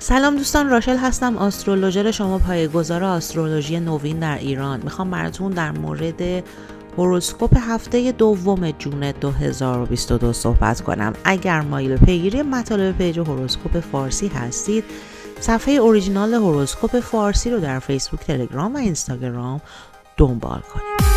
سلام دوستان راشل هستم آسترولوژر شما پایه‌گذار آسترولوژی نوین در ایران میخوام براتون در مورد هوروسکوپ هفته دوم جون 2022 صحبت کنم اگر مایل پیگیری مطالب پیج هوروسکوپ فارسی هستید صفحه اوریجینال هوروسکوپ فارسی رو در فیسبوک تلگرام و اینستاگرام دنبال کنید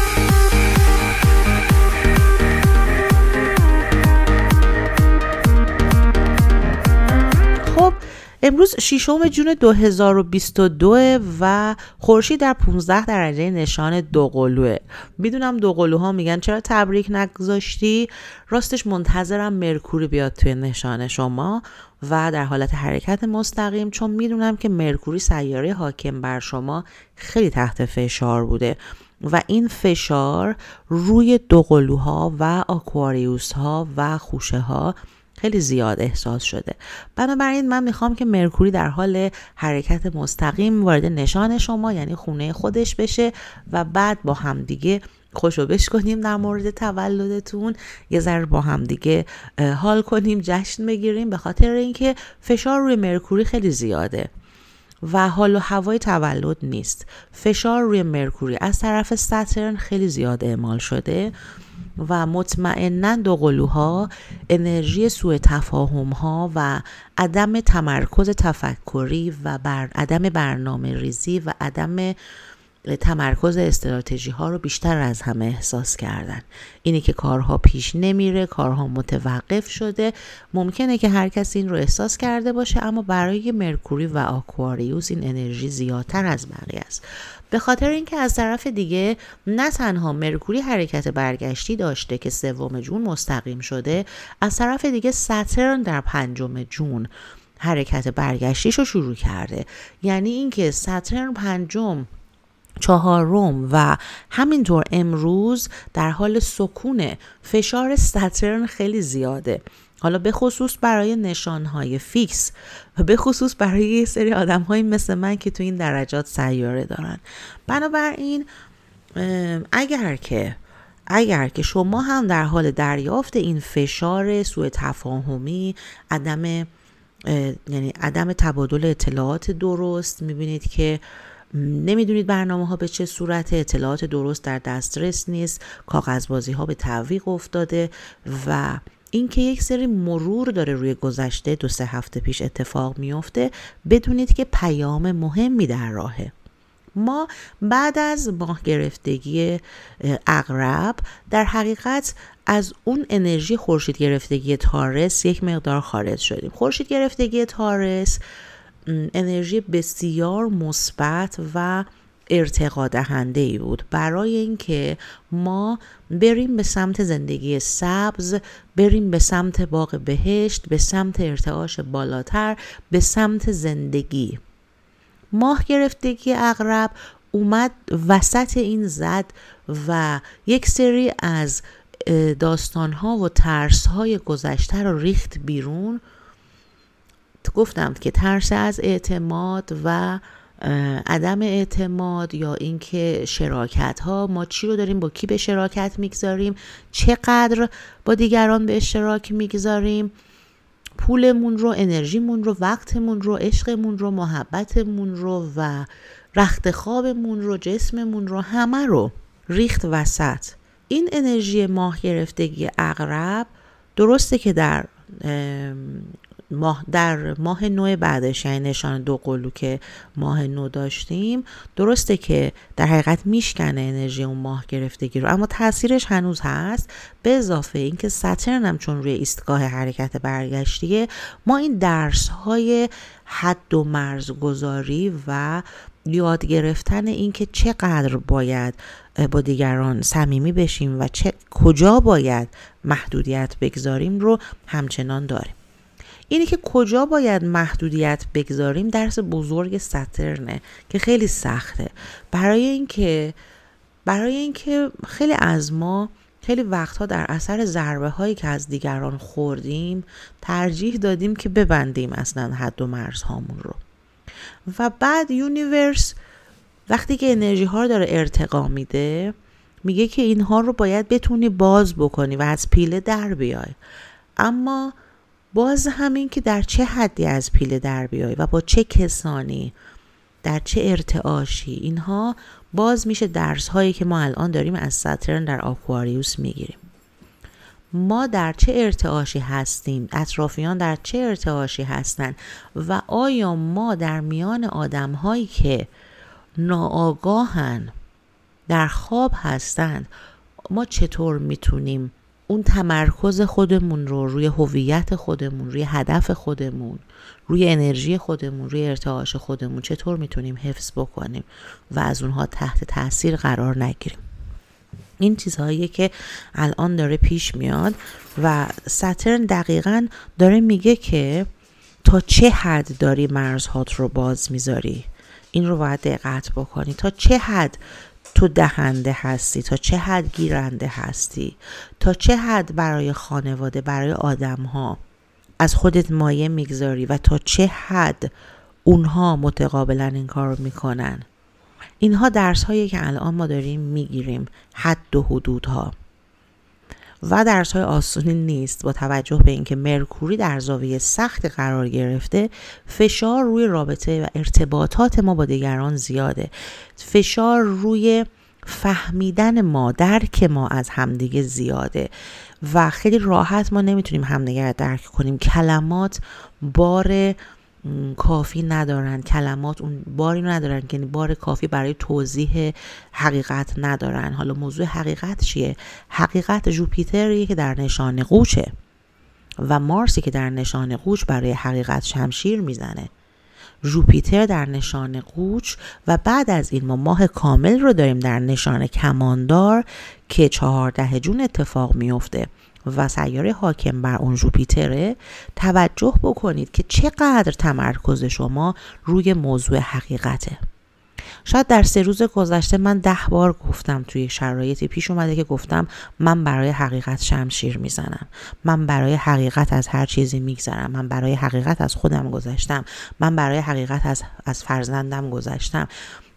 امروز ششم جون 2022 و خورشید در 15 درجه نشان دوقلوه میدونم دوقلوها میگن چرا تبریک نگذاشتی راستش منتظرم مرکوری بیاد توی نشان شما و در حالت حرکت مستقیم چون میدونم که مرکوری سیاره حاکم بر شما خیلی تحت فشار بوده و این فشار روی دوقلوها و آکواریوس ها و خوشه ها خیلی زیاد احساس شده بنابراین من میخوام که مرکوری در حال حرکت مستقیم وارد نشان شما یعنی خونه خودش بشه و بعد با همدیگه خوش و بش کنیم در مورد تولدتون یه ذره با هم دیگه حال کنیم جشن بگیریم به خاطر اینکه فشار روی مرکوری خیلی زیاده و حال و هوای تولد نیست فشار روی مرکوری از طرف سترن خیلی زیاد اعمال شده و مطمئنا قلوها انرژی سوء تفاهم ها و عدم تمرکز تفکری و بر عدم برنامه ریزی و عدم تمرکز استراتژی ها رو بیشتر از همه احساس کردن اینه که کارها پیش نمیره کارها متوقف شده ممکنه که هر کس این رو احساس کرده باشه اما برای مرکوری و آکواریوس این انرژی زیادتر از بقیه است به خاطر اینکه از طرف دیگه نه تنها مرکوری حرکت برگشتی داشته که سوم جون مستقیم شده از طرف دیگه سترن در پنجم جون حرکت برگشتیش رو شروع کرده یعنی اینکه سترن پنجم چهارم و همینطور امروز در حال سکونه فشار سترن خیلی زیاده حالا به خصوص برای نشانهای فیکس و به خصوص برای یه سری آدم های مثل من که تو این درجات سیاره دارن بنابراین اگر که اگر که شما هم در حال دریافت این فشار سوء تفاهمی عدم یعنی عدم تبادل اطلاعات درست میبینید که نمیدونید برنامه ها به چه صورت اطلاعات درست در دسترس نیست کاغذبازی ها به تعویق افتاده و اینکه یک سری مرور داره روی گذشته دو سه هفته پیش اتفاق میافته بدونید که پیام مهمی در راهه ما بعد از ماه گرفتگی اغرب در حقیقت از اون انرژی خورشید گرفتگی تارس یک مقدار خارج شدیم خورشید گرفتگی تارس انرژی بسیار مثبت و ارتقا دهنده ای بود برای اینکه ما بریم به سمت زندگی سبز بریم به سمت باغ بهشت به سمت ارتعاش بالاتر به سمت زندگی ماه گرفتگی اغرب اومد وسط این زد و یک سری از داستانها و ترسهای گذشته رو ریخت بیرون گفتم که ترس از اعتماد و عدم اعتماد یا اینکه شراکت ها ما چی رو داریم با کی به شراکت میگذاریم چقدر با دیگران به اشتراک میگذاریم پولمون رو انرژیمون رو وقتمون رو عشقمون رو محبتمون رو و رخت خوابمون رو جسممون رو همه رو ریخت وسط این انرژی ماه گرفتگی اغرب درسته که در ماه در ماه نو بعدش یعنی نشان دو قلو که ماه نو داشتیم درسته که در حقیقت میشکنه انرژی اون ماه گرفتگی رو اما تاثیرش هنوز هست به اضافه اینکه ساترن هم چون روی ایستگاه حرکت برگشتیه ما این درس های حد و گذاری و یاد گرفتن اینکه چقدر باید با دیگران صمیمی بشیم و چه کجا باید محدودیت بگذاریم رو همچنان داریم اینه که کجا باید محدودیت بگذاریم درس بزرگ سترنه که خیلی سخته برای اینکه برای اینکه خیلی از ما خیلی وقتها در اثر ضربه هایی که از دیگران خوردیم ترجیح دادیم که ببندیم اصلا حد و مرز هامون رو و بعد یونیورس وقتی که انرژی ها رو داره ارتقا میده میگه که اینها رو باید بتونی باز بکنی و از پیله در بیای اما باز همین که در چه حدی از پیله در بیای و با چه کسانی در چه ارتعاشی اینها باز میشه درس هایی که ما الان داریم از سطرن در آکواریوس میگیریم ما در چه ارتعاشی هستیم اطرافیان در چه ارتعاشی هستند و آیا ما در میان آدم هایی که ناآگاهن در خواب هستند ما چطور میتونیم اون تمرکز خودمون رو روی هویت خودمون روی هدف خودمون روی انرژی خودمون روی ارتعاش خودمون چطور میتونیم حفظ بکنیم و از اونها تحت تاثیر قرار نگیریم این چیزهایی که الان داره پیش میاد و سترن دقیقا داره میگه که تا چه حد داری مرزهات رو باز میذاری این رو باید دقت بکنی تا چه حد تو دهنده هستی تا چه حد گیرنده هستی تا چه حد برای خانواده برای آدم ها از خودت مایه میگذاری و تا چه حد اونها متقابلا این کار رو میکنن اینها درس هایی که الان ما داریم میگیریم حد و حدودها و درس های آسونی نیست با توجه به اینکه مرکوری در زاویه سخت قرار گرفته فشار روی رابطه و ارتباطات ما با دیگران زیاده فشار روی فهمیدن ما درک ما از همدیگه زیاده و خیلی راحت ما نمیتونیم همدیگه درک کنیم کلمات بار کافی ندارن کلمات اون باری ندارن یعنی بار کافی برای توضیح حقیقت ندارن حالا موضوع حقیقت چیه حقیقت جوپیتریه که در نشان قوچه و مارسی که در نشان قوچ برای حقیقت شمشیر میزنه جوپیتر در نشان قوچ و بعد از این ما ماه کامل رو داریم در نشان کماندار که چهارده جون اتفاق میفته و سیاره حاکم بر اون جوپیتره توجه بکنید که چقدر تمرکز شما روی موضوع حقیقته شاید در سه روز گذشته من ده بار گفتم توی شرایطی پیش اومده که گفتم من برای حقیقت شمشیر میزنم من برای حقیقت از هر چیزی میگذرم من برای حقیقت از خودم گذشتم من برای حقیقت از, از فرزندم گذشتم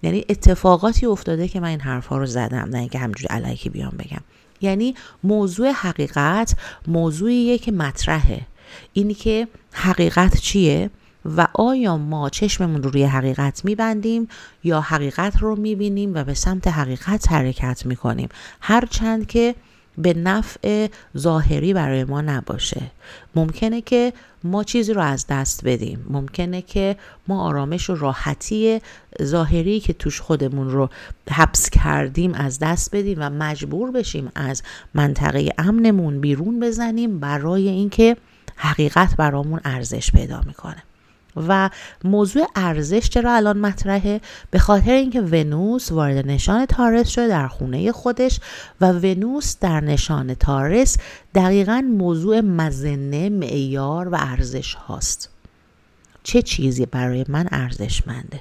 یعنی اتفاقاتی افتاده که من این حرفها رو زدم نه اینکه همجوری علکی بیام بگم یعنی موضوع حقیقت موضوعیه که مطرحه اینی که حقیقت چیه و آیا ما چشممون رو روی حقیقت میبندیم یا حقیقت رو میبینیم و به سمت حقیقت حرکت میکنیم هرچند که به نفع ظاهری برای ما نباشه ممکنه که ما چیزی رو از دست بدیم ممکنه که ما آرامش و راحتی ظاهری که توش خودمون رو حبس کردیم از دست بدیم و مجبور بشیم از منطقه امنمون بیرون بزنیم برای اینکه حقیقت برامون ارزش پیدا میکنه و موضوع ارزش چرا الان مطرحه به خاطر اینکه ونوس وارد نشان تارس شده در خونه خودش و ونوس در نشان تارس دقیقا موضوع مزنه معیار و ارزش هاست چه چیزی برای من ارزشمنده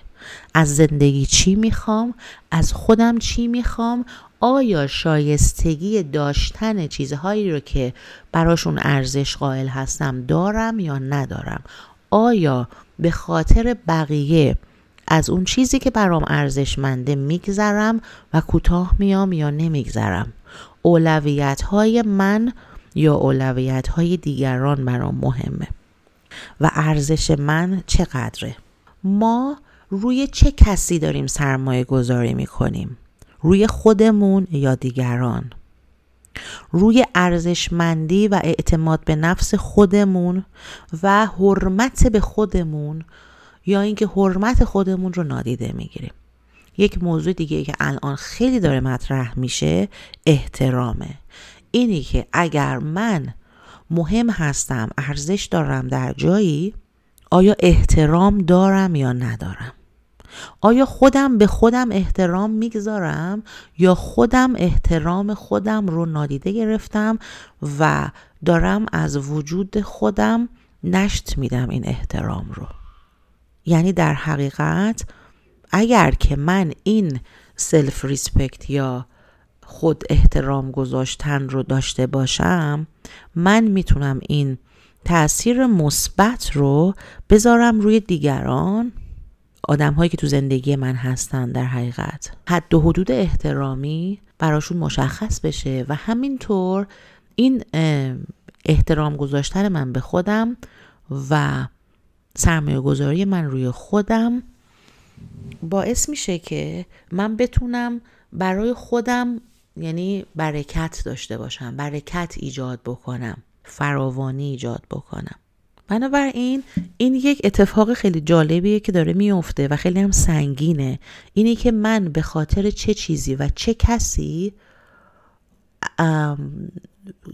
از زندگی چی میخوام از خودم چی میخوام آیا شایستگی داشتن چیزهایی رو که براشون ارزش قائل هستم دارم یا ندارم آیا به خاطر بقیه از اون چیزی که برام ارزشمنده میگذرم و کوتاه میام یا نمیگذرم اولویت های من یا اولویت های دیگران برام مهمه و ارزش من چقدره ما روی چه کسی داریم سرمایه گذاری میکنیم روی خودمون یا دیگران روی ارزشمندی و اعتماد به نفس خودمون و حرمت به خودمون یا اینکه حرمت خودمون رو نادیده میگیریم یک موضوع دیگه که الان خیلی داره مطرح میشه احترامه اینی که اگر من مهم هستم ارزش دارم در جایی آیا احترام دارم یا ندارم آیا خودم به خودم احترام میگذارم یا خودم احترام خودم رو نادیده گرفتم و دارم از وجود خودم نشت میدم این احترام رو یعنی در حقیقت اگر که من این سلف ریسپکت یا خود احترام گذاشتن رو داشته باشم من میتونم این تاثیر مثبت رو بذارم روی دیگران آدم هایی که تو زندگی من هستن در حقیقت حد و حدود احترامی براشون مشخص بشه و همینطور این احترام گذاشتن من به خودم و سرمایه گذاری من روی خودم باعث میشه که من بتونم برای خودم یعنی برکت داشته باشم برکت ایجاد بکنم فراوانی ایجاد بکنم بنابراین این یک اتفاق خیلی جالبیه که داره میفته و خیلی هم سنگینه اینه که من به خاطر چه چیزی و چه کسی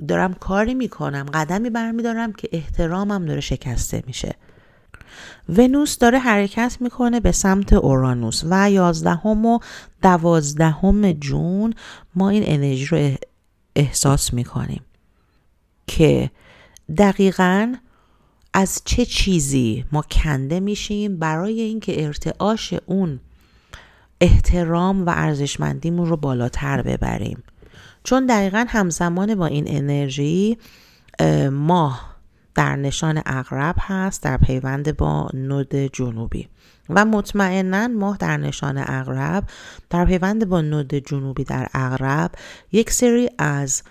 دارم کاری میکنم قدمی برمیدارم که احترامم داره شکسته میشه ونوس داره حرکت میکنه به سمت اورانوس و یازدهم و دوازدهم جون ما این انرژی رو احساس میکنیم که دقیقاً از چه چیزی ما کنده میشیم برای اینکه ارتعاش اون احترام و ارزشمندیمون رو بالاتر ببریم چون دقیقا همزمان با این انرژی ماه در نشان اغرب هست در پیوند با نود جنوبی و مطمئنا ماه در نشان اغرب در پیوند با نود جنوبی در اغرب یک سری از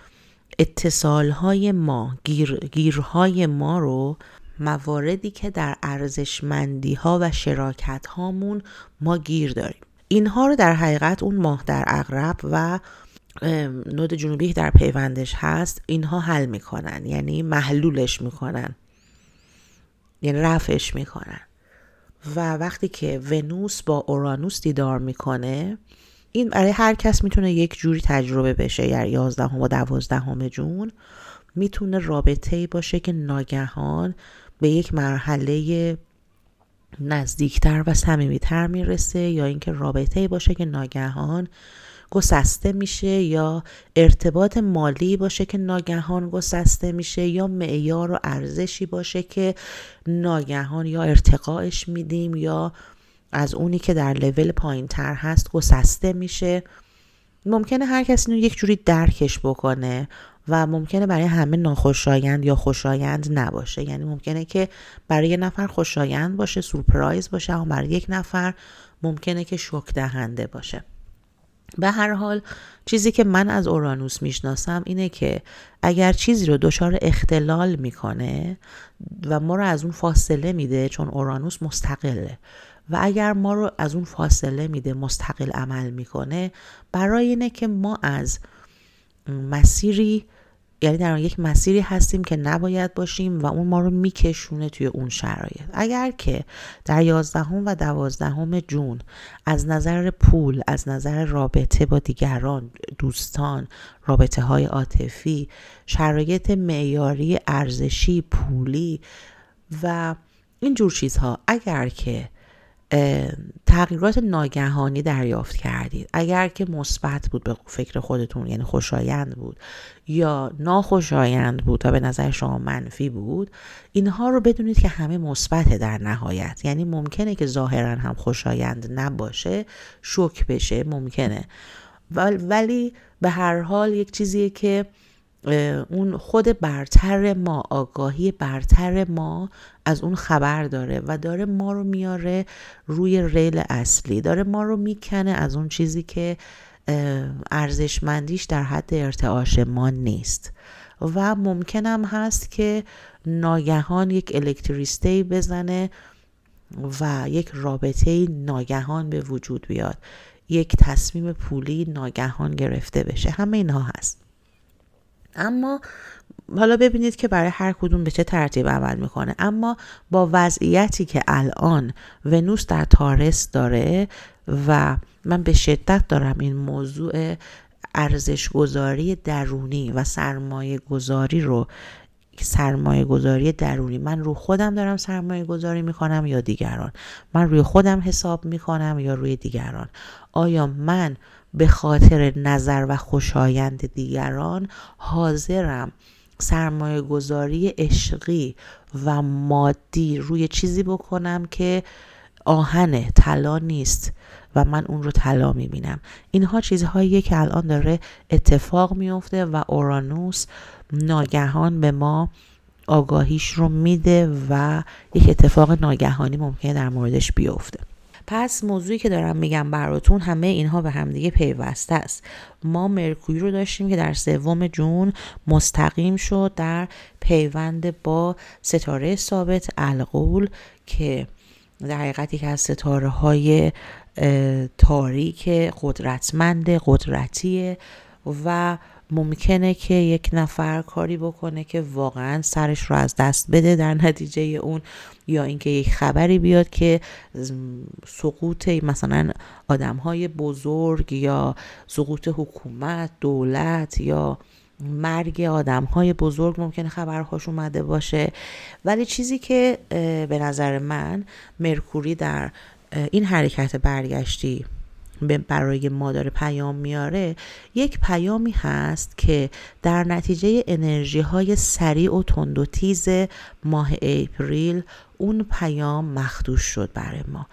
اتصالهای ما گیر، گیرهای ما رو مواردی که در ارزشمندی ها و شراکت هامون ما گیر داریم اینها رو در حقیقت اون ماه در اغرب و نود جنوبی در پیوندش هست اینها حل میکنن یعنی محلولش میکنن یعنی رفعش میکنن و وقتی که ونوس با اورانوس دیدار میکنه این برای هر کس میتونه یک جوری تجربه بشه یعنی 11 و 12 جون میتونه رابطه ای باشه که ناگهان به یک مرحله نزدیکتر و صمیمیتر میرسه یا اینکه رابطه باشه که ناگهان گسسته میشه یا ارتباط مالی باشه که ناگهان گسسته میشه یا معیار و ارزشی باشه که ناگهان یا ارتقاش میدیم یا از اونی که در لول پایین تر هست گسسته میشه ممکنه هر کسی اینو یک جوری درکش بکنه و ممکنه برای همه ناخوشایند یا خوشایند نباشه یعنی ممکنه که برای یه نفر خوشایند باشه سورپرایز باشه و برای یک نفر ممکنه که شوک دهنده باشه به هر حال چیزی که من از اورانوس میشناسم اینه که اگر چیزی رو دچار اختلال میکنه و ما رو از اون فاصله میده چون اورانوس مستقله و اگر ما رو از اون فاصله میده مستقل عمل میکنه برای اینه که ما از مسیری یعنی در یک مسیری هستیم که نباید باشیم و اون ما رو میکشونه توی اون شرایط اگر که در یازدهم و دوازدهم جون از نظر پول از نظر رابطه با دیگران دوستان رابطه های عاطفی شرایط معیاری ارزشی پولی و این جور چیزها اگر که تغییرات ناگهانی دریافت کردید اگر که مثبت بود به فکر خودتون یعنی خوشایند بود یا ناخوشایند بود تا به نظر شما منفی بود اینها رو بدونید که همه مثبته در نهایت یعنی ممکنه که ظاهرا هم خوشایند نباشه شوک بشه ممکنه ولی به هر حال یک چیزیه که اون خود برتر ما آگاهی برتر ما از اون خبر داره و داره ما رو میاره روی ریل اصلی داره ما رو میکنه از اون چیزی که ارزشمندیش در حد ارتعاش ما نیست و ممکنم هست که ناگهان یک الکتریستی بزنه و یک رابطه ناگهان به وجود بیاد یک تصمیم پولی ناگهان گرفته بشه همه اینها هست اما حالا ببینید که برای هر کدوم به چه ترتیب عمل میکنه اما با وضعیتی که الان ونوس در تارس داره و من به شدت دارم این موضوع ارزش گذاری درونی و سرمایه گذاری رو سرمایه گذاری درونی من رو خودم دارم سرمایه گذاری میکنم یا دیگران من روی خودم حساب میکنم یا روی دیگران آیا من به خاطر نظر و خوشایند دیگران حاضرم سرمایه گذاری عشقی و مادی روی چیزی بکنم که آهنه طلا نیست و من اون رو طلا میبینم اینها چیزهایی که الان داره اتفاق میفته و اورانوس ناگهان به ما آگاهیش رو میده و یک اتفاق ناگهانی ممکنه در موردش بیفته پس موضوعی که دارم میگم براتون همه اینها به همدیگه پیوسته است ما مرکوری رو داشتیم که در سوم جون مستقیم شد در پیوند با ستاره ثابت القول که در حقیقت یکی از ستاره های تاریک قدرتمند قدرتیه و ممکنه که یک نفر کاری بکنه که واقعا سرش رو از دست بده در نتیجه اون یا اینکه یک خبری بیاد که سقوط مثلا آدم های بزرگ یا سقوط حکومت دولت یا مرگ آدم های بزرگ ممکنه خبرهاش اومده باشه ولی چیزی که به نظر من مرکوری در این حرکت برگشتی برای ما داره پیام میاره یک پیامی هست که در نتیجه انرژی های سریع و تند و تیز ماه اپریل اون پیام مخدوش شد برای ما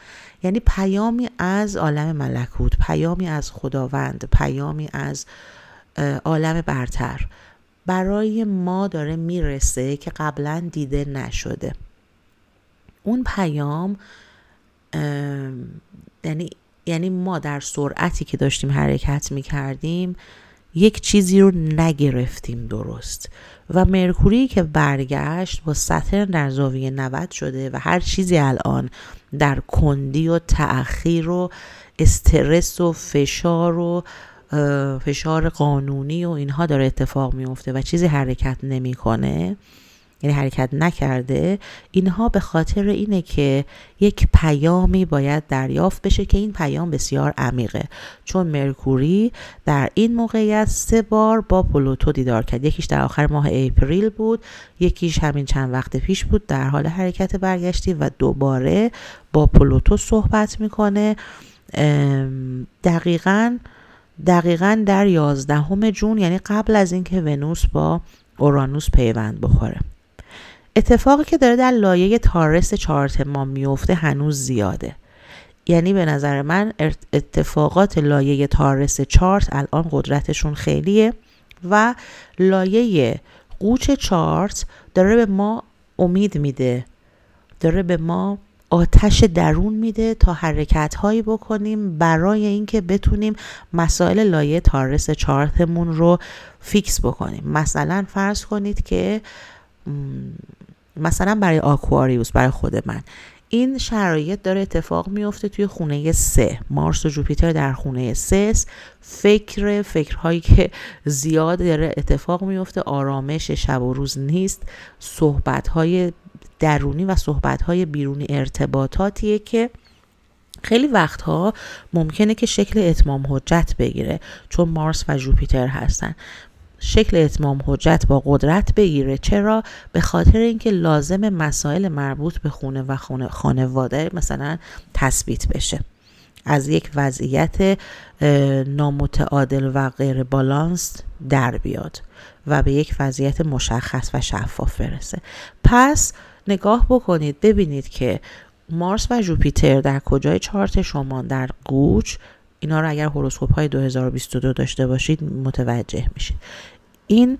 یعنی پیامی از عالم ملکوت پیامی از خداوند پیامی از عالم برتر برای ما داره میرسه که قبلا دیده نشده اون پیام یعنی یعنی ما در سرعتی که داشتیم حرکت می کردیم یک چیزی رو نگرفتیم درست و مرکوری که برگشت با سطح در زاویه 90 شده و هر چیزی الان در کندی و تأخیر و استرس و فشار و فشار قانونی و اینها داره اتفاق میفته و چیزی حرکت نمیکنه یعنی حرکت نکرده اینها به خاطر اینه که یک پیامی باید دریافت بشه که این پیام بسیار عمیقه چون مرکوری در این موقعیت سه بار با پلوتو دیدار کرد یکیش در آخر ماه اپریل بود یکیش همین چند وقت پیش بود در حال حرکت برگشتی و دوباره با پلوتو صحبت میکنه دقیقا دقیقا در یازدهم جون یعنی قبل از اینکه ونوس با اورانوس پیوند بخوره اتفاقی که داره در لایه تارس چارت ما میفته هنوز زیاده یعنی به نظر من اتفاقات لایه تارس چارت الان قدرتشون خیلیه و لایه قوچ چارت داره به ما امید میده داره به ما آتش درون میده تا حرکت هایی بکنیم برای اینکه بتونیم مسائل لایه تارس چارتمون رو فیکس بکنیم مثلا فرض کنید که مثلا برای آکواریوس برای خود من این شرایط داره اتفاق میفته توی خونه سه مارس و جوپیتر در خونه سه فکر فکرهایی که زیاد داره اتفاق میفته آرامش شب و روز نیست صحبتهای درونی و صحبتهای بیرونی ارتباطاتیه که خیلی وقتها ممکنه که شکل اتمام حجت بگیره چون مارس و جوپیتر هستن شکل اتمام حجت با قدرت بگیره چرا به خاطر اینکه لازم مسائل مربوط به خونه و خونه خانواده مثلا تثبیت بشه از یک وضعیت نامتعادل و غیر بالانس در بیاد و به یک وضعیت مشخص و شفاف برسه پس نگاه بکنید ببینید که مارس و جوپیتر در کجای چارت شما در گوچ اینا رو اگر هوروسکوپ های 2022 داشته باشید متوجه میشید این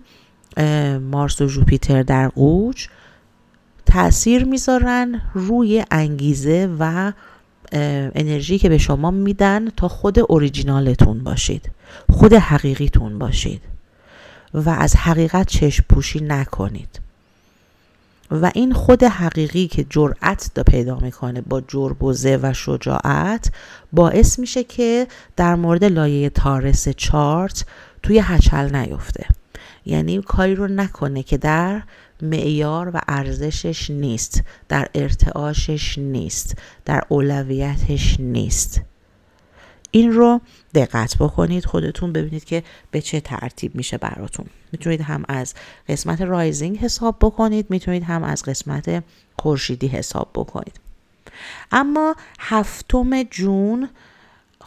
مارس و جوپیتر در قوچ تاثیر میذارن روی انگیزه و انرژی که به شما میدن تا خود اوریجینالتون باشید خود حقیقیتون باشید و از حقیقت چشم پوشی نکنید و این خود حقیقی که جرأت دا پیدا میکنه با جربوزه و شجاعت باعث میشه که در مورد لایه تارس چارت توی هچل نیفته یعنی کاری رو نکنه که در معیار و ارزشش نیست در ارتعاشش نیست در اولویتش نیست این رو دقت بکنید خودتون ببینید که به چه ترتیب میشه براتون میتونید هم از قسمت رایزینگ حساب بکنید میتونید هم از قسمت خورشیدی حساب بکنید اما هفتم جون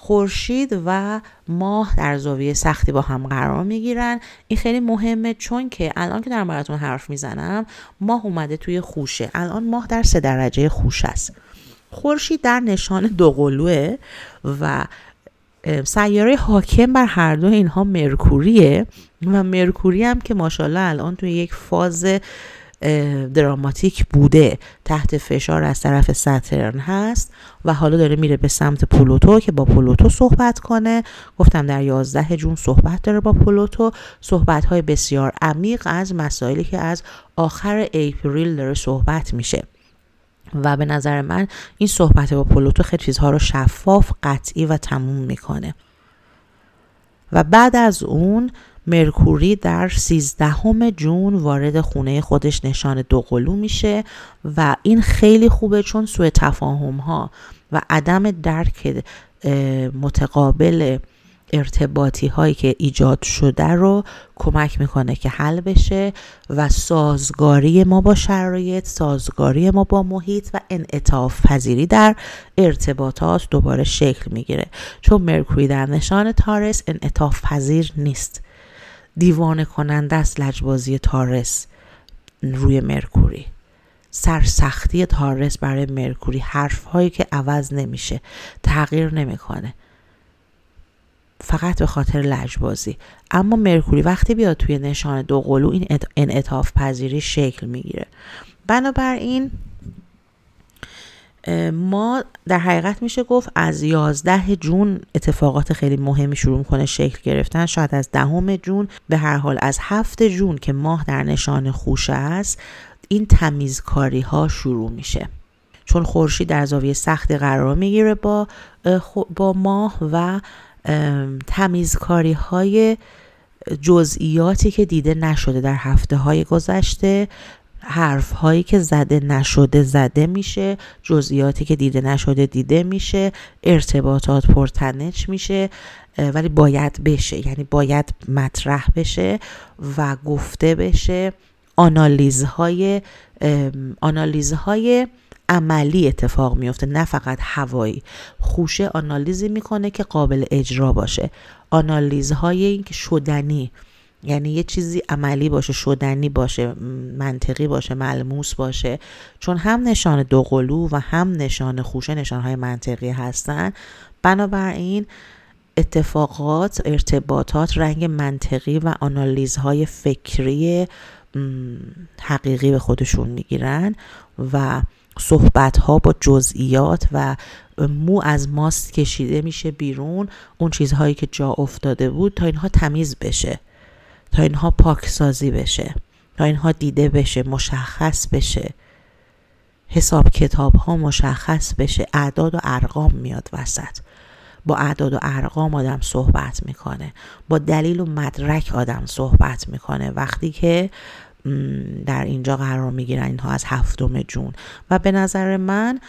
خورشید و ماه در زاویه سختی با هم قرار میگیرن این خیلی مهمه چون که الان که دارم براتون حرف میزنم ماه اومده توی خوشه الان ماه در سه درجه خوش است خورشید در نشان قلوه و سیاره حاکم بر هر دو اینها مرکوریه و مرکوری هم که ماشاءالله الان توی یک فاز دراماتیک بوده تحت فشار از طرف سترن هست و حالا داره میره به سمت پلوتو که با پلوتو صحبت کنه گفتم در 11 جون صحبت داره با پلوتو صحبت های بسیار عمیق از مسائلی که از آخر اپریل داره صحبت میشه و به نظر من این صحبت با پلوتو خیلی چیزها رو شفاف قطعی و تموم میکنه و بعد از اون مرکوری در 13 جون وارد خونه خودش نشان دوقلو میشه و این خیلی خوبه چون سوء تفاهم ها و عدم درک متقابل ارتباطی هایی که ایجاد شده رو کمک میکنه که حل بشه و سازگاری ما با شرایط سازگاری ما با محیط و انعطاف پذیری در ارتباطات دوباره شکل میگیره چون مرکوری در نشان تارس انعطاف پذیر نیست دیوانه کننده است لجبازی تارس روی مرکوری سرسختی تارس برای مرکوری حرف هایی که عوض نمیشه تغییر نمیکنه فقط به خاطر لجبازی اما مرکوری وقتی بیاد توی نشان دوقلو این انعطاف پذیری شکل میگیره بنابراین ما در حقیقت میشه گفت از 11 جون اتفاقات خیلی مهمی شروع کنه شکل گرفتن شاید از دهم جون به هر حال از هفت جون که ماه در نشان خوش است این تمیزکاری ها شروع میشه چون خورشید در زاویه سخت قرار میگیره با با ماه و تمیزکاری های جزئیاتی که دیده نشده در هفته های گذشته حرف هایی که زده نشده زده میشه جزئیاتی که دیده نشده دیده میشه ارتباطات پرتنش میشه ولی باید بشه یعنی باید مطرح بشه و گفته بشه آنالیز های آنالیز های عملی اتفاق میفته نه فقط هوایی خوشه آنالیزی میکنه که قابل اجرا باشه آنالیزهای شدنی یعنی یه چیزی عملی باشه شدنی باشه منطقی باشه ملموس باشه چون هم نشان دوقلو و هم نشان خوشه نشانهای منطقی هستن بنابراین اتفاقات ارتباطات رنگ منطقی و آنالیزهای فکری حقیقی به خودشون میگیرن و صحبت ها با جزئیات و مو از ماست کشیده میشه بیرون اون چیزهایی که جا افتاده بود تا اینها تمیز بشه تا اینها پاکسازی بشه تا اینها دیده بشه مشخص بشه حساب کتاب ها مشخص بشه اعداد و ارقام میاد وسط با اعداد و ارقام آدم صحبت میکنه با دلیل و مدرک آدم صحبت میکنه وقتی که در اینجا قرار میگیرن اینها از هفتم جون و به نظر من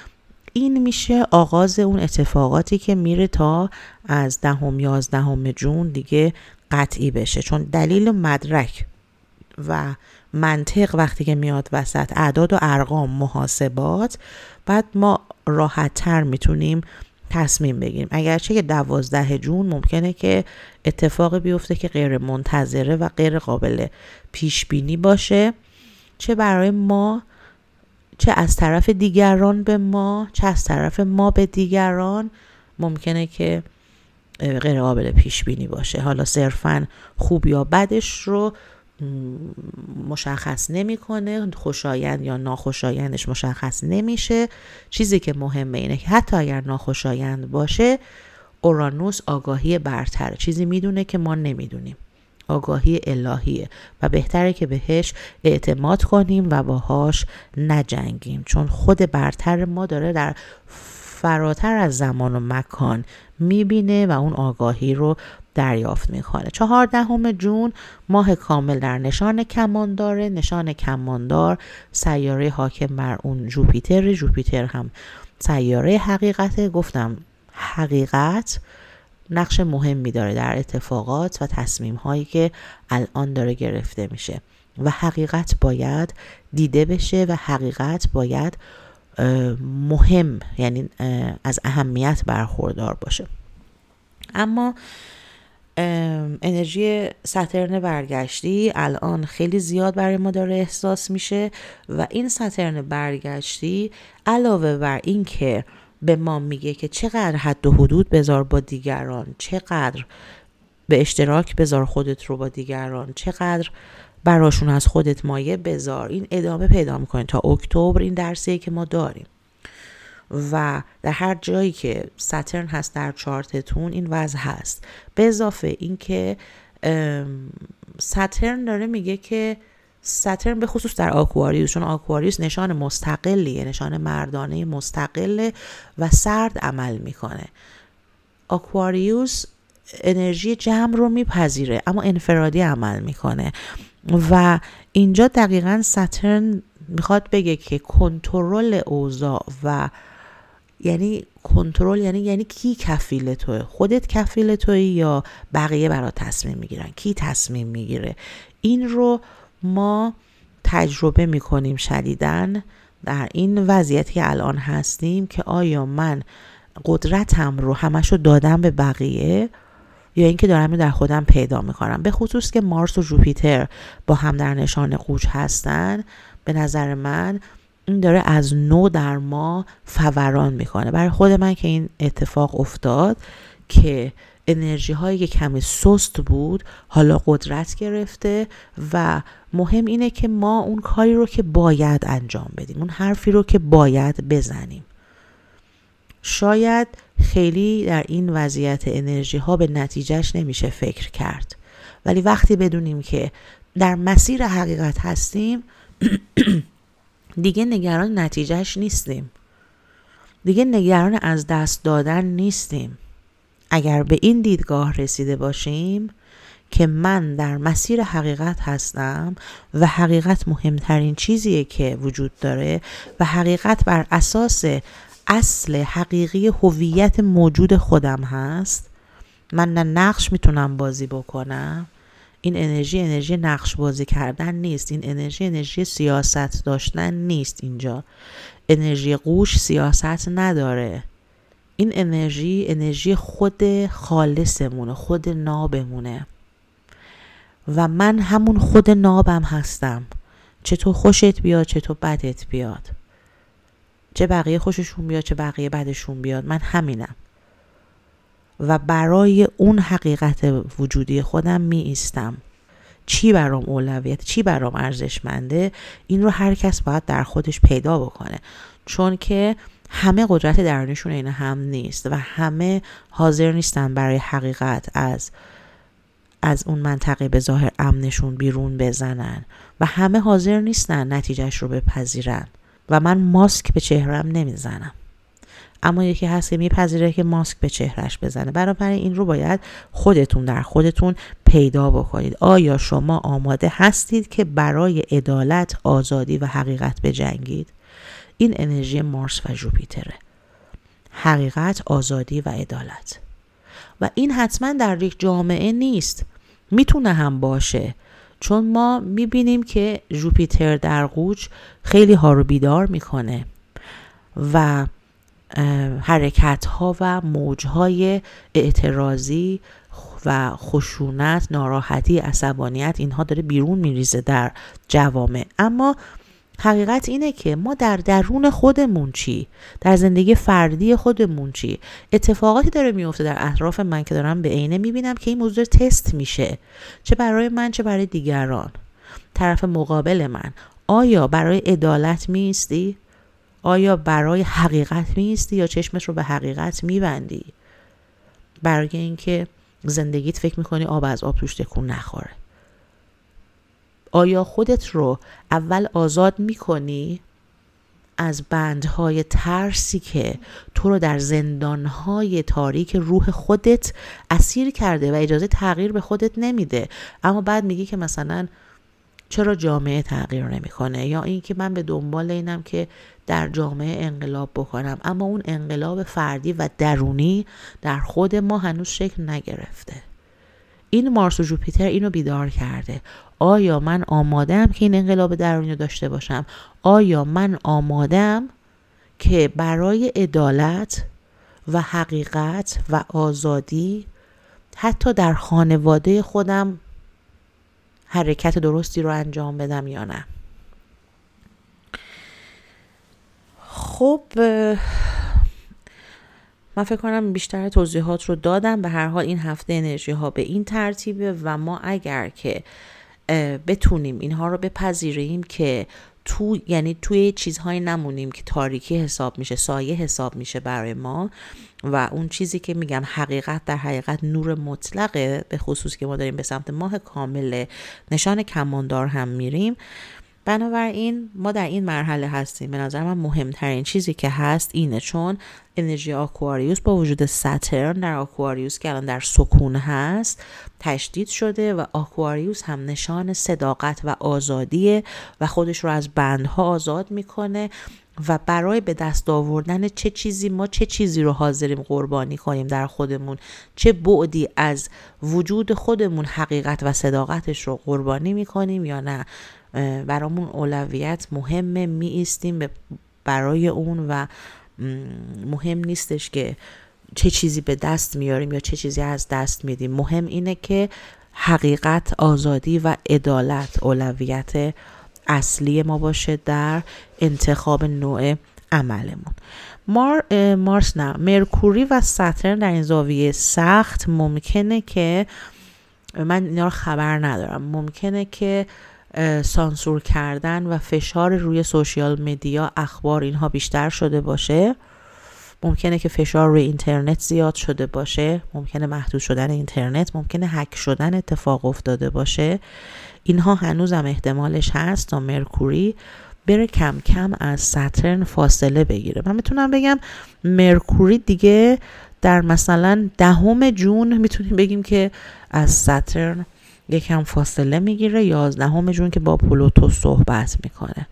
این میشه آغاز اون اتفاقاتی که میره تا از دهم ده یازدهم جون دیگه قطعی بشه چون دلیل و مدرک و منطق وقتی که میاد وسط اعداد و ارقام محاسبات بعد ما راحت تر میتونیم تصمیم بگیریم اگرچه که دوازده جون ممکنه که اتفاق بیفته که غیر منتظره و غیر قابل پیش بینی باشه چه برای ما چه از طرف دیگران به ما چه از طرف ما به دیگران ممکنه که غیر قابل پیش بینی باشه حالا صرفا خوب یا بدش رو مشخص نمیکنه خوشایند یا ناخوشایندش مشخص نمیشه چیزی که مهمه اینه که حتی اگر ناخوشایند باشه اورانوس آگاهی برتر چیزی میدونه که ما نمیدونیم آگاهی الهیه و بهتره که بهش اعتماد کنیم و باهاش نجنگیم چون خود برتر ما داره در فراتر از زمان و مکان میبینه و اون آگاهی رو دریافت میکنه چهاردهم جون ماه کامل در نشان کمان داره نشان کماندار سیاره حاکم بر اون جوپیتر جوپیتر هم سیاره حقیقت گفتم حقیقت نقش مهمی داره در اتفاقات و تصمیم هایی که الان داره گرفته میشه و حقیقت باید دیده بشه و حقیقت باید مهم یعنی از اهمیت برخوردار باشه اما انرژی سترن برگشتی الان خیلی زیاد برای ما داره احساس میشه و این سترن برگشتی علاوه بر اینکه به ما میگه که چقدر حد و حدود بذار با دیگران چقدر به اشتراک بذار خودت رو با دیگران چقدر براشون از خودت مایه بذار این ادامه پیدا میکنه تا اکتبر این درسیه که ما داریم و در هر جایی که سترن هست در چارتتون این وضع هست به اضافه اینکه سترن داره میگه که سترن به خصوص در آکواریوس چون آکواریوس نشان مستقلیه نشان مردانه مستقل و سرد عمل میکنه آکواریوس انرژی جمع رو میپذیره اما انفرادی عمل میکنه و اینجا دقیقا سترن میخواد بگه که کنترل اوضاع و یعنی کنترل یعنی یعنی کی کفیل توه خودت کفیل توی یا بقیه برات تصمیم میگیرن کی تصمیم میگیره این رو ما تجربه میکنیم شدیدن در این وضعیتی که الان هستیم که آیا من قدرتم رو همش رو دادم به بقیه یا اینکه دارم در خودم پیدا میکنم به خصوص که مارس و جوپیتر با هم در نشان قوچ هستن به نظر من این داره از نو در ما فوران میکنه برای خود من که این اتفاق افتاد که انرژی هایی که کمی سست بود حالا قدرت گرفته و مهم اینه که ما اون کاری رو که باید انجام بدیم اون حرفی رو که باید بزنیم شاید خیلی در این وضعیت انرژی ها به نتیجهش نمیشه فکر کرد ولی وقتی بدونیم که در مسیر حقیقت هستیم دیگه نگران نتیجهش نیستیم دیگه نگران از دست دادن نیستیم اگر به این دیدگاه رسیده باشیم که من در مسیر حقیقت هستم و حقیقت مهمترین چیزیه که وجود داره و حقیقت بر اساس اصل حقیقی هویت موجود خودم هست من نه نقش میتونم بازی بکنم این انرژی انرژی نقش بازی کردن نیست این انرژی انرژی سیاست داشتن نیست اینجا انرژی قوش سیاست نداره این انرژی انرژی خود خالصمونه خود نابمونه و من همون خود نابم هستم چطور خوشت بیاد چطور بدت بیاد چه بقیه خوششون بیاد چه بقیه بدشون بیاد من همینم و برای اون حقیقت وجودی خودم می ایستم چی برام اولویت چی برام ارزشمنده این رو هر کس باید در خودش پیدا بکنه چون که همه قدرت درونشون این هم نیست و همه حاضر نیستن برای حقیقت از از اون منطقه به ظاهر امنشون بیرون بزنن و همه حاضر نیستن نتیجهش رو بپذیرن و من ماسک به چهرم نمیزنم اما یکی هست که میپذیره که ماسک به چهرش بزنه برابر این رو باید خودتون در خودتون پیدا بکنید آیا شما آماده هستید که برای عدالت آزادی و حقیقت بجنگید این انرژی مارس و جوپیتره حقیقت آزادی و عدالت و این حتما در یک جامعه نیست میتونه هم باشه چون ما میبینیم که جوپیتر در قوچ خیلی ها رو بیدار میکنه و حرکت ها و موج های اعتراضی و خشونت، ناراحتی، عصبانیت اینها داره بیرون میریزه در جوامع اما حقیقت اینه که ما در درون خودمون چی در زندگی فردی خودمون چی اتفاقاتی داره میفته در اطراف من که دارم به عینه میبینم که این موضوع تست میشه چه برای من چه برای دیگران طرف مقابل من آیا برای عدالت میستی آیا برای حقیقت میستی یا چشمت رو به حقیقت میبندی برای اینکه زندگیت فکر میکنی آب از آب توش تکون نخوره آیا خودت رو اول آزاد می کنی؟ از بندهای ترسی که تو رو در زندانهای تاریک روح خودت اسیر کرده و اجازه تغییر به خودت نمیده اما بعد میگی که مثلا چرا جامعه تغییر نمیکنه یا اینکه من به دنبال اینم که در جامعه انقلاب بکنم اما اون انقلاب فردی و درونی در خود ما هنوز شکل نگرفته این مارس و جوپیتر اینو بیدار کرده آیا من آمادم که این انقلاب درونی رو داشته باشم آیا من آمادم که برای عدالت و حقیقت و آزادی حتی در خانواده خودم حرکت درستی رو انجام بدم یا نه خب من فکر کنم بیشتر توضیحات رو دادم به هر حال این هفته انرژی ها به این ترتیبه و ما اگر که بتونیم اینها رو بپذیریم که تو یعنی توی چیزهایی نمونیم که تاریکی حساب میشه سایه حساب میشه برای ما و اون چیزی که میگم حقیقت در حقیقت نور مطلقه به خصوص که ما داریم به سمت ماه کامل نشان کماندار هم میریم بنابراین ما در این مرحله هستیم به نظر من مهمترین چیزی که هست اینه چون انرژی آکواریوس با وجود سترن در آکواریوس که الان در سکون هست تشدید شده و آکواریوس هم نشان صداقت و آزادیه و خودش رو از بندها آزاد میکنه و برای به دست آوردن چه چیزی ما چه چیزی رو حاضریم قربانی کنیم در خودمون چه بعدی از وجود خودمون حقیقت و صداقتش رو قربانی میکنیم یا نه برامون اولویت مهمه می ایستیم برای اون و مهم نیستش که چه چیزی به دست میاریم یا چه چیزی از دست میدیم مهم اینه که حقیقت آزادی و عدالت اولویت اصلی ما باشه در انتخاب نوع عملمون مار، مارس نه مرکوری و ساترن در این زاویه سخت ممکنه که من اینا رو خبر ندارم ممکنه که سانسور کردن و فشار روی سوشیال مدیا اخبار اینها بیشتر شده باشه ممکنه که فشار روی اینترنت زیاد شده باشه ممکنه محدود شدن اینترنت ممکنه هک شدن اتفاق افتاده باشه اینها هنوزم احتمالش هست تا مرکوری بره کم کم از ساترن فاصله بگیره من میتونم بگم مرکوری دیگه در مثلا دهم جون میتونیم بگیم که از ساترن یکم فاصله میگیره یازدهم جون که با پلوتو صحبت میکنه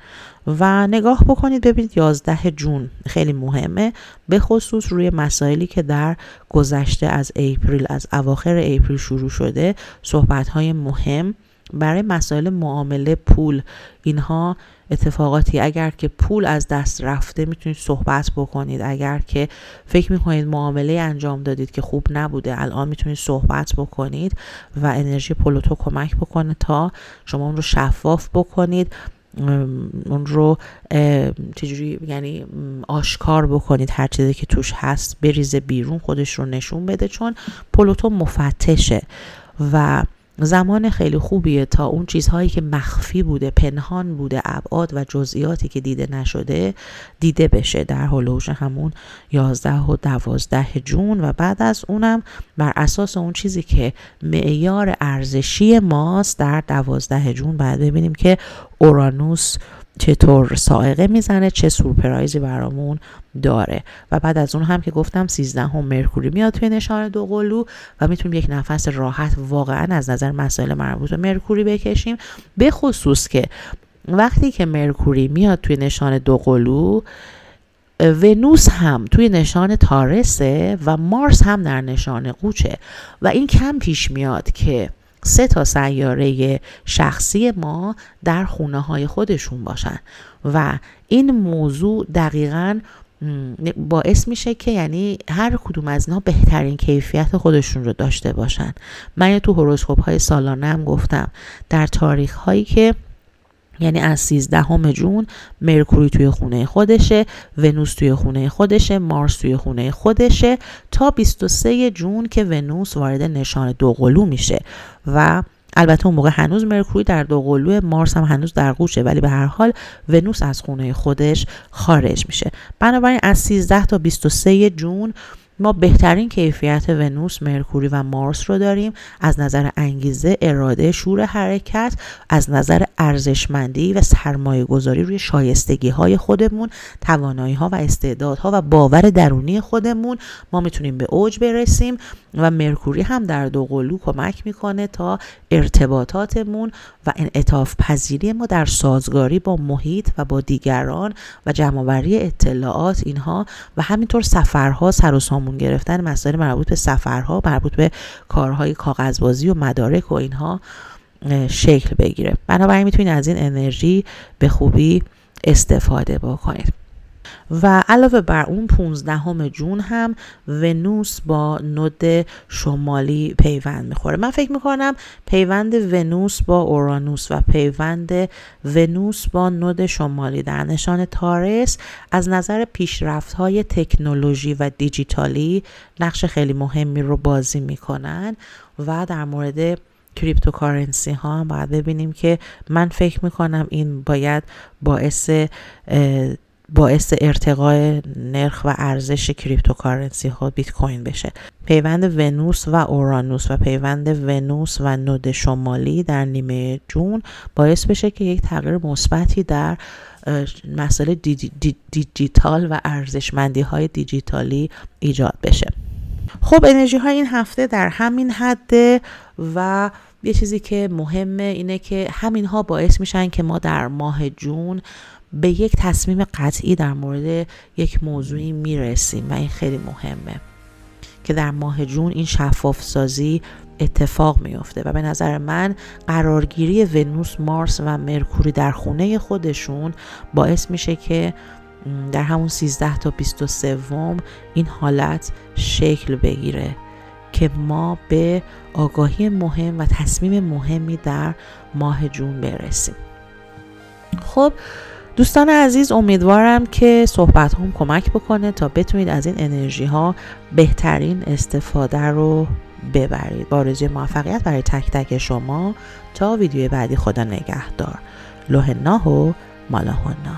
و نگاه بکنید ببینید یازده جون خیلی مهمه به خصوص روی مسائلی که در گذشته از اپریل از اواخر اپریل شروع شده صحبت های مهم برای مسائل معامله پول اینها اتفاقاتی اگر که پول از دست رفته میتونید صحبت بکنید اگر که فکر میکنید معامله انجام دادید که خوب نبوده الان میتونید صحبت بکنید و انرژی پلوتو کمک بکنه تا شما اون رو شفاف بکنید اون رو چجوری یعنی آشکار بکنید هر چیزی که توش هست بریزه بیرون خودش رو نشون بده چون پلوتو مفتشه و زمان خیلی خوبیه تا اون چیزهایی که مخفی بوده پنهان بوده ابعاد و جزئیاتی که دیده نشده دیده بشه در هلوش همون 11 و 12 جون و بعد از اونم بر اساس اون چیزی که معیار ارزشی ماست در 12 جون بعد ببینیم که اورانوس چطور سائقه میزنه چه سورپرایزی برامون داره و بعد از اون هم که گفتم 13 هم مرکوری میاد توی نشان دو قلو و میتونیم یک نفس راحت واقعا از نظر مسائل مربوط به مرکوری بکشیم به خصوص که وقتی که مرکوری میاد توی نشان دو قلو ونوس هم توی نشان تارسه و مارس هم در نشان قوچه و این کم پیش میاد که سه تا سیاره شخصی ما در خونه های خودشون باشن و این موضوع دقیقا باعث میشه که یعنی هر کدوم از اینا بهترین کیفیت خودشون رو داشته باشن من تو هوروسکوپ های سالانه هم گفتم در تاریخ هایی که یعنی از 13 جون مرکوری توی خونه خودشه ونوس توی خونه خودشه مارس توی خونه خودشه تا 23 جون که ونوس وارد نشان دوقلو میشه و البته اون موقع هنوز مرکوری در دوقلو مارس هم هنوز در قوشه ولی به هر حال ونوس از خونه خودش خارج میشه بنابراین از 13 تا 23 جون ما بهترین کیفیت ونوس، مرکوری و مارس رو داریم از نظر انگیزه، اراده، شور حرکت، از نظر ارزشمندی و سرمایه گذاری روی شایستگی های خودمون، توانایی ها و استعدادها و باور درونی خودمون ما میتونیم به اوج برسیم و مرکوری هم در دو قلو کمک میکنه تا ارتباطاتمون و انعطاف پذیری ما در سازگاری با محیط و با دیگران و جمعآوری اطلاعات اینها و همینطور سفرها سر گرفتن مسائل مربوط به سفرها مربوط به کارهای کاغذبازی و مدارک و اینها شکل بگیره بنابراین میتونید از این انرژی به خوبی استفاده بکنید و علاوه بر اون 15 جون هم ونوس با نود شمالی پیوند میخوره من فکر میکنم پیوند ونوس با اورانوس و پیوند ونوس با نود شمالی در نشان تارس از نظر پیشرفت های تکنولوژی و دیجیتالی نقش خیلی مهمی رو بازی میکنن و در مورد کریپتوکارنسی ها هم باید ببینیم که من فکر میکنم این باید باعث باعث ارتقاء نرخ و ارزش کریپتوکارنسی ها بیت کوین بشه پیوند ونوس و اورانوس و پیوند ونوس و نود شمالی در نیمه جون باعث بشه که یک تغییر مثبتی در مسئله دیجیتال و ارزشمندی های دیجیتالی ایجاد بشه خب انرژی های این هفته در همین حده و یه چیزی که مهمه اینه که همین ها باعث میشن که ما در ماه جون به یک تصمیم قطعی در مورد یک موضوعی میرسیم و این خیلی مهمه که در ماه جون این شفاف اتفاق میفته و به نظر من قرارگیری ونوس مارس و مرکوری در خونه خودشون باعث میشه که در همون 13 تا 23 این حالت شکل بگیره که ما به آگاهی مهم و تصمیم مهمی در ماه جون برسیم خب دوستان عزیز امیدوارم که صحبت هم کمک بکنه تا بتونید از این انرژی ها بهترین استفاده رو ببرید بارزی موفقیت برای تک تک شما تا ویدیو بعدی خدا نگهدار لوهناه و مالاهنا